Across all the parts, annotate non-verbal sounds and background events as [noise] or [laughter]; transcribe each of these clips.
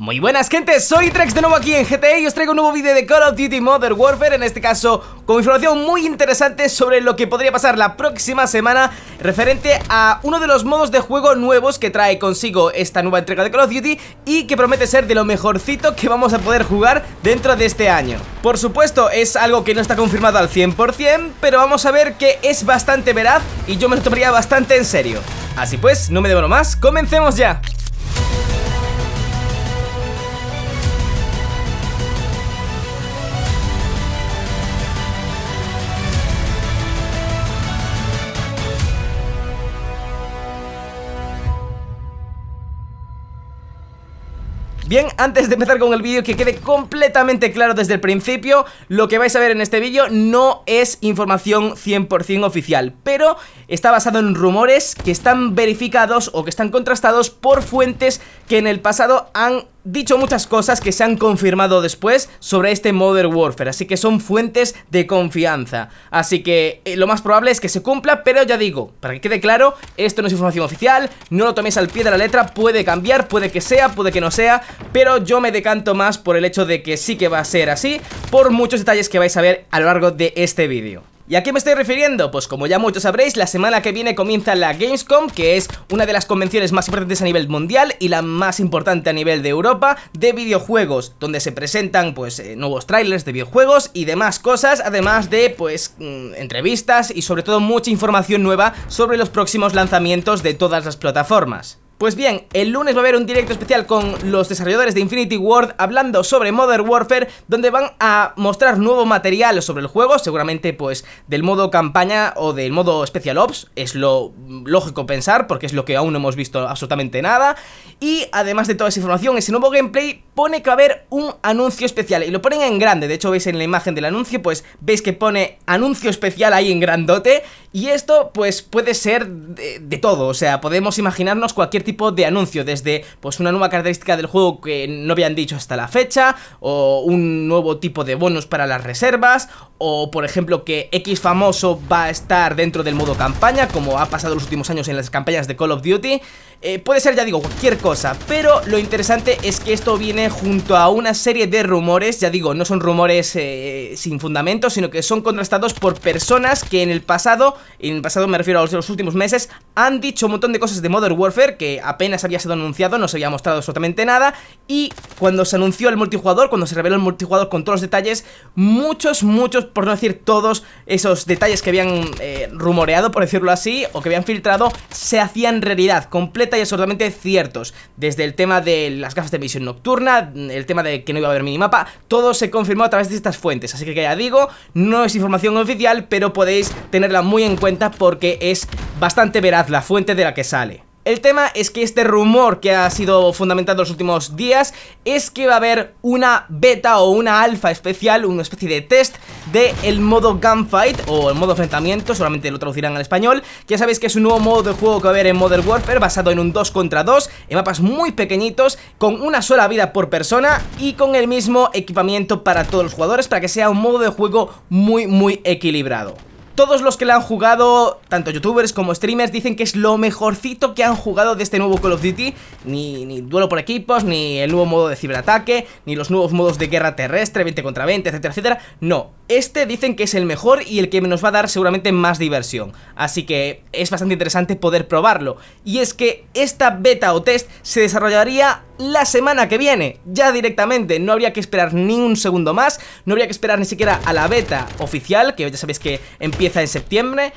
Muy buenas gente, soy Trex de nuevo aquí en GTA y os traigo un nuevo vídeo de Call of Duty Mother Warfare En este caso con información muy interesante sobre lo que podría pasar la próxima semana Referente a uno de los modos de juego nuevos que trae consigo esta nueva entrega de Call of Duty Y que promete ser de lo mejorcito que vamos a poder jugar dentro de este año Por supuesto es algo que no está confirmado al 100% Pero vamos a ver que es bastante veraz y yo me lo tomaría bastante en serio Así pues, no me demoro más, comencemos ya Bien, antes de empezar con el vídeo que quede completamente claro desde el principio Lo que vais a ver en este vídeo no es información 100% oficial Pero está basado en rumores que están verificados o que están contrastados por fuentes que en el pasado han dicho muchas cosas que se han confirmado después sobre este Mother Warfare, así que son fuentes de confianza. Así que eh, lo más probable es que se cumpla, pero ya digo, para que quede claro, esto no es información oficial, no lo toméis al pie de la letra, puede cambiar, puede que sea, puede que no sea, pero yo me decanto más por el hecho de que sí que va a ser así, por muchos detalles que vais a ver a lo largo de este vídeo. ¿Y a qué me estoy refiriendo? Pues como ya muchos sabréis, la semana que viene comienza la Gamescom, que es una de las convenciones más importantes a nivel mundial y la más importante a nivel de Europa de videojuegos, donde se presentan pues eh, nuevos trailers de videojuegos y demás cosas, además de pues mm, entrevistas y sobre todo mucha información nueva sobre los próximos lanzamientos de todas las plataformas. Pues bien, el lunes va a haber un directo especial con los desarrolladores de Infinity Ward hablando sobre Modern Warfare, donde van a mostrar nuevo material sobre el juego, seguramente pues del modo campaña o del modo Special Ops, es lo lógico pensar, porque es lo que aún no hemos visto absolutamente nada, y además de toda esa información, ese nuevo gameplay pone que va a haber un anuncio especial, y lo ponen en grande, de hecho veis en la imagen del anuncio, pues veis que pone anuncio especial ahí en grandote, y esto pues puede ser de, todo, o sea, podemos imaginarnos cualquier tipo de anuncio, desde pues una nueva característica del juego que no habían dicho hasta la fecha, o un nuevo tipo de bonus para las reservas, o por ejemplo que X famoso va a estar dentro del modo campaña, como ha pasado los últimos años en las campañas de Call of Duty. Eh, puede ser, ya digo, cualquier cosa Pero lo interesante es que esto viene junto a una serie de rumores Ya digo, no son rumores eh, sin fundamento Sino que son contrastados por personas que en el pasado En el pasado me refiero a los, últimos meses Han dicho un montón de cosas de Modern Warfare Que apenas había sido anunciado, no se había mostrado absolutamente nada Y cuando se anunció el multijugador Cuando se reveló el multijugador con todos los detalles Muchos, muchos, por no decir todos Esos detalles que habían eh, rumoreado, por decirlo así O que habían filtrado Se hacían realidad, completamente y absolutamente ciertos, desde el tema de las gafas de visión nocturna, el tema de que no iba a haber minimapa, todo se confirmó a través de estas fuentes, así que ya digo, no es información oficial, pero podéis tenerla muy en cuenta porque es bastante veraz la fuente de la que sale. El tema es que este rumor que ha sido fundamentado los últimos días es que va a haber una beta o una alfa especial, una especie de test del el modo gunfight o el modo enfrentamiento, solamente lo traducirán al español. Ya sabéis que es un nuevo modo de juego que va a haber en Modern Warfare basado en un 2 contra 2, en mapas muy pequeñitos, con una sola vida por persona y con el mismo equipamiento para todos los jugadores para que sea un modo de juego muy muy equilibrado. Todos los que la han jugado, tanto youtubers como streamers, dicen que es lo mejorcito que han jugado de este nuevo Call of Duty. Ni, duelo por equipos, ni el nuevo modo de ciberataque, ni los nuevos modos de guerra terrestre, 20 contra 20, etcétera, etcétera. No, este dicen que es el mejor y el que nos va a dar seguramente más diversión. Así que es bastante interesante poder probarlo. Y es que esta beta o test se desarrollaría la semana que viene Ya directamente, no habría que esperar ni un segundo más No habría que esperar ni siquiera a la beta oficial Que ya sabéis que empieza en septiembre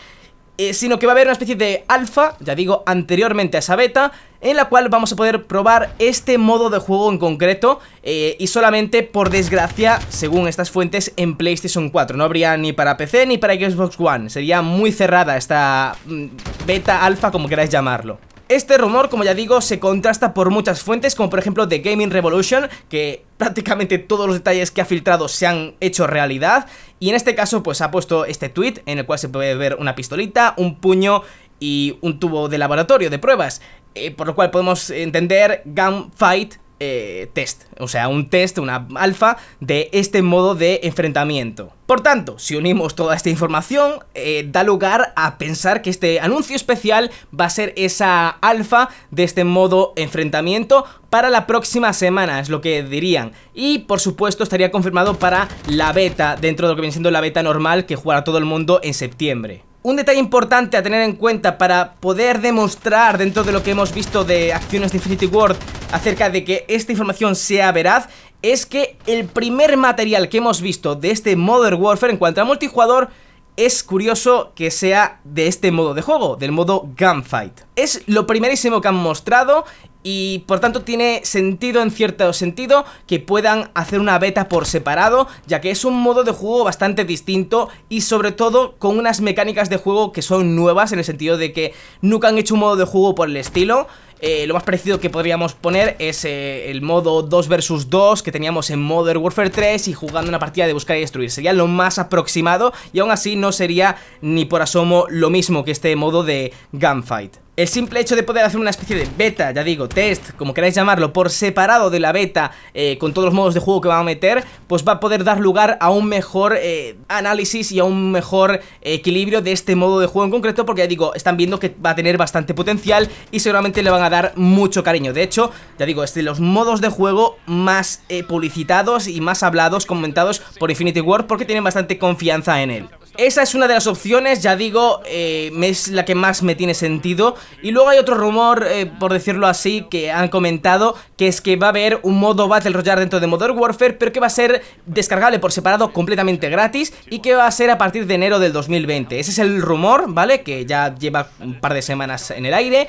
eh, sino que va a haber una especie de alfa, ya digo, anteriormente a esa beta, en la cual vamos a poder probar este modo de juego en concreto eh, y solamente, por desgracia, según estas fuentes, en PlayStation 4. No habría ni para PC ni para Xbox One. Sería muy cerrada esta mm, beta alfa, como queráis llamarlo. Este rumor, como ya digo, se contrasta por muchas fuentes, como por ejemplo The Gaming Revolution, que prácticamente todos los detalles que ha filtrado se han hecho realidad, y en este caso pues ha puesto este tweet en el cual se puede ver una pistolita, un puño y un tubo de laboratorio de pruebas, eh, por lo cual podemos entender Gunfight eh, test, o sea, un test, una alfa de este modo de enfrentamiento. Por tanto, si unimos toda esta información, eh, da lugar a pensar que este anuncio especial va a ser esa alfa de este modo enfrentamiento para la próxima semana, es lo que dirían. Y por supuesto estaría confirmado para la beta, dentro de lo que viene siendo la beta normal que jugará todo el mundo en septiembre. Un detalle importante a tener en cuenta para poder demostrar dentro de lo que hemos visto de acciones de Infinity World acerca de que esta información sea veraz es que el primer material que hemos visto de este Modern Warfare en cuanto a multijugador es curioso que sea de este modo de juego, del modo Gunfight. Es lo primerísimo que han mostrado y por tanto tiene sentido en cierto sentido que puedan hacer una beta por separado, ya que es un modo de juego bastante distinto y sobre todo con unas mecánicas de juego que son nuevas en el sentido de que nunca han hecho un modo de juego por el estilo eh, lo más parecido que podríamos poner es eh, el modo 2 vs 2 que teníamos en Modern Warfare 3 y jugando una partida de buscar y destruir. Sería lo más aproximado y aún así no sería ni por asomo lo mismo que este modo de gunfight. El simple hecho de poder hacer una especie de beta, ya digo, test, como queráis llamarlo, por separado de la beta, eh, con todos los modos de juego que van a meter, pues va a poder dar lugar a un mejor eh, análisis y a un mejor equilibrio de este modo de juego en concreto, porque ya digo, están viendo que va a tener bastante potencial y seguramente le van a dar mucho cariño. De hecho, ya digo, es de los modos de juego más eh, publicitados y más hablados, comentados por Infinity War, porque tienen bastante confianza en él. Esa es una de las opciones, ya digo, eh, es la que más me tiene sentido. Y luego hay otro rumor, eh, por decirlo así, que han comentado, que es que va a haber un modo Battle Royale dentro de Modern Warfare, pero que va a ser descargable por separado completamente gratis y que va a ser a partir de enero del 2020. Ese es el rumor, ¿vale? Que ya lleva un par de semanas en el aire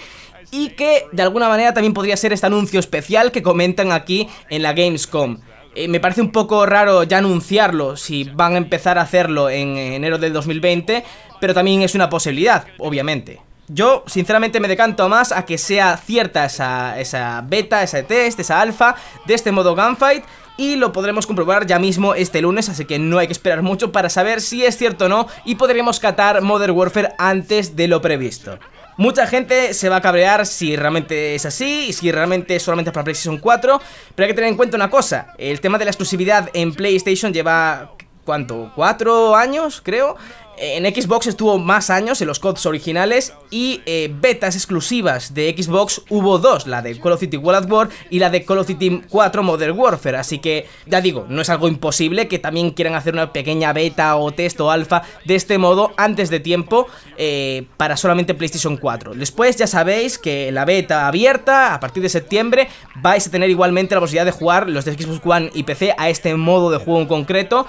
y que de alguna manera también podría ser este anuncio especial que comentan aquí en la Gamescom. Eh, me parece un poco raro ya anunciarlo si van a empezar a hacerlo en enero del 2020, pero también es una posibilidad, obviamente. Yo, sinceramente, me decanto más a que sea cierta esa, esa beta, esa test, esa alfa de este modo Gunfight y lo podremos comprobar ya mismo este lunes, así que no hay que esperar mucho para saber si es cierto o no y podremos catar Modern Warfare antes de lo previsto. Mucha gente se va a cabrear si realmente es así y si realmente es solamente para PlayStation 4, pero hay que tener en cuenta una cosa, el tema de la exclusividad en PlayStation lleva ¿cuánto? ¿Cuatro años, creo? Eh, en Xbox estuvo más años en los CODs originales y eh, betas exclusivas de Xbox hubo dos, la de Call of Duty World War y la de Call of Duty 4 Modern Warfare, así que ya digo, no es algo imposible que también quieran hacer una pequeña beta o test o alfa de este modo antes de tiempo eh, para solamente PlayStation 4. Después ya sabéis que la beta abierta a partir de septiembre vais a tener igualmente la posibilidad de jugar los de Xbox One y PC a este modo de juego en concreto,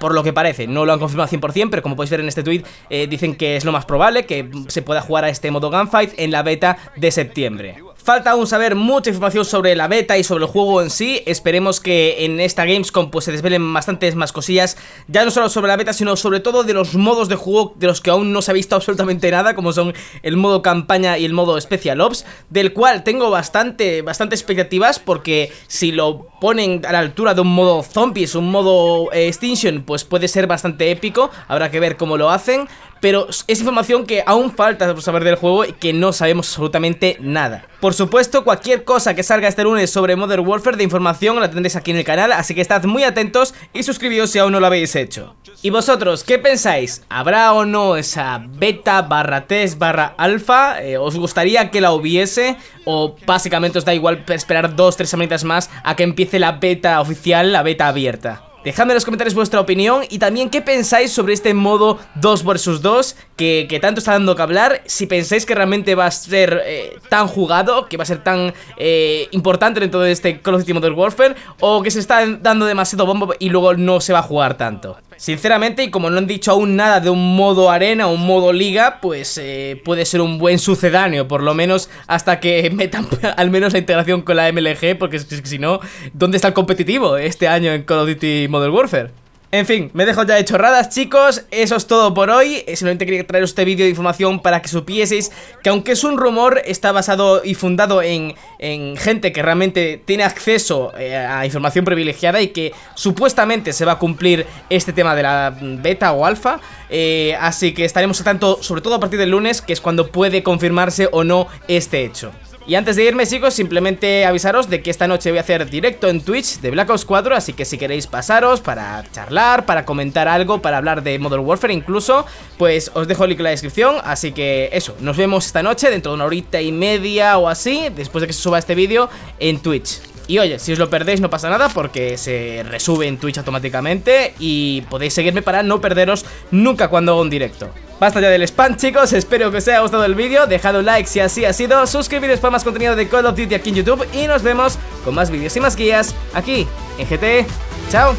por lo que parece, no lo han confirmado 100%, pero como podéis ver en en este tweet eh, dicen que es lo más probable que se pueda jugar a este modo Gunfight en la beta de septiembre. Falta aún saber mucha información sobre la beta y sobre el juego en sí. Esperemos que en esta Gamescom pues, se desvelen bastantes más cosillas. Ya no solo sobre la beta, sino sobre todo de los modos de juego de los que aún no se ha visto absolutamente nada, como son el modo campaña y el modo Special Ops, del cual tengo bastante, bastante expectativas porque si lo ponen a la altura de un modo zombies, un modo eh, extinction, pues puede ser bastante épico. Habrá que ver cómo lo hacen pero es información que aún falta por saber del juego y que no sabemos absolutamente nada. Por supuesto, cualquier cosa que salga este lunes sobre Mother Warfare de información la tendréis aquí en el canal, así que estad muy atentos y suscribíos si aún no lo habéis hecho. ¿Y vosotros qué pensáis? ¿Habrá o no esa beta barra test barra alfa? Eh, ¿Os gustaría que la hubiese? ¿O básicamente os da igual esperar dos, tres semanitas más a que empiece la beta oficial, la beta abierta? Dejadme en los comentarios vuestra opinión y también qué pensáis sobre este modo 2 vs 2 que, tanto está dando que hablar. Si pensáis que realmente va a ser eh, tan jugado, que va a ser tan eh, importante dentro de este Call of Duty Modern Warfare, o que se está dando demasiado bombo y luego no se va a jugar tanto. Sinceramente, y como no han dicho aún nada de un modo arena o un modo liga, pues eh, puede ser un buen sucedáneo, por lo menos hasta que [laughs] metan [laughs] al menos la integración con la MLG, porque si no, ¿dónde está el competitivo este año en Call of Duty Modern Warfare? En fin, me dejo ya de chorradas chicos, eso es todo por hoy eh, Simplemente quería traer este vídeo de información para que supieseis Que aunque es un rumor, está basado y fundado en, gente que realmente tiene acceso eh, a información privilegiada Y que supuestamente se va a cumplir este tema de la beta o alfa eh, Así que estaremos a tanto, sobre todo a partir del lunes, que es cuando puede confirmarse o no este hecho y antes de irme chicos, simplemente avisaros de que esta noche voy a hacer directo en Twitch de Black Ops 4 Así que si queréis pasaros para charlar, para comentar algo, para hablar de Modern Warfare incluso Pues os dejo el link en la descripción, así que eso, nos vemos esta noche dentro de una horita y media o así Después de que se suba este vídeo en Twitch y oye, si os lo perdéis no pasa nada porque se resube en Twitch automáticamente y podéis seguirme para no perderos nunca cuando hago un directo. Basta ya del spam chicos, espero que os haya gustado el vídeo Dejad un like si así ha sido Suscribiros para más contenido de Call of Duty aquí en YouTube Y nos vemos con más vídeos y más guías aquí en GT Chao